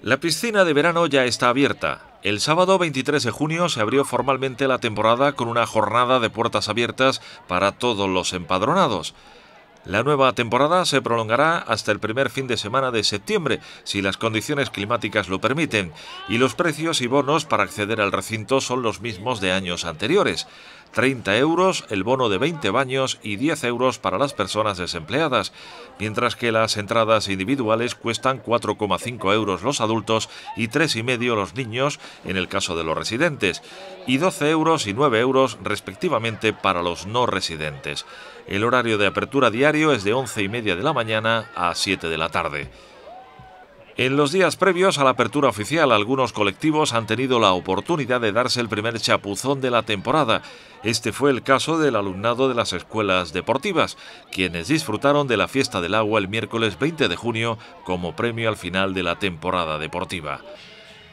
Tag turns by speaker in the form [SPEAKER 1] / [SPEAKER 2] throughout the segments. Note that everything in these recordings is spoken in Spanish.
[SPEAKER 1] La piscina de verano ya está abierta. El sábado 23 de junio se abrió formalmente la temporada con una jornada de puertas abiertas para todos los empadronados. La nueva temporada se prolongará hasta el primer fin de semana de septiembre, si las condiciones climáticas lo permiten, y los precios y bonos para acceder al recinto son los mismos de años anteriores. 30 euros el bono de 20 baños y 10 euros para las personas desempleadas, mientras que las entradas individuales cuestan 4,5 euros los adultos y 3,5 los niños en el caso de los residentes, y 12 euros y 9 euros respectivamente para los no residentes. El horario de apertura diario es de 11 y media de la mañana a 7 de la tarde. En los días previos a la apertura oficial, algunos colectivos han tenido la oportunidad de darse el primer chapuzón de la temporada. Este fue el caso del alumnado de las escuelas deportivas, quienes disfrutaron de la fiesta del agua el miércoles 20 de junio como premio al final de la temporada deportiva.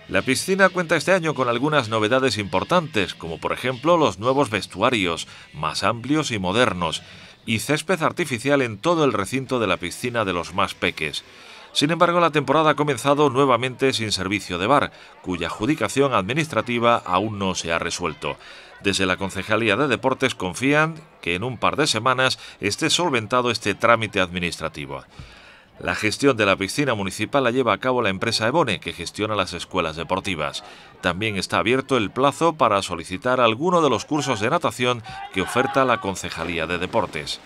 [SPEAKER 1] La piscina cuenta este año con algunas novedades importantes, como por ejemplo los nuevos vestuarios, más amplios y modernos, y césped artificial en todo el recinto de la piscina de los más peques. Sin embargo, la temporada ha comenzado nuevamente sin servicio de bar, cuya adjudicación administrativa aún no se ha resuelto. Desde la Concejalía de Deportes confían que en un par de semanas esté solventado este trámite administrativo. La gestión de la piscina municipal la lleva a cabo la empresa Ebone, que gestiona las escuelas deportivas. También está abierto el plazo para solicitar alguno de los cursos de natación que oferta la Concejalía de Deportes.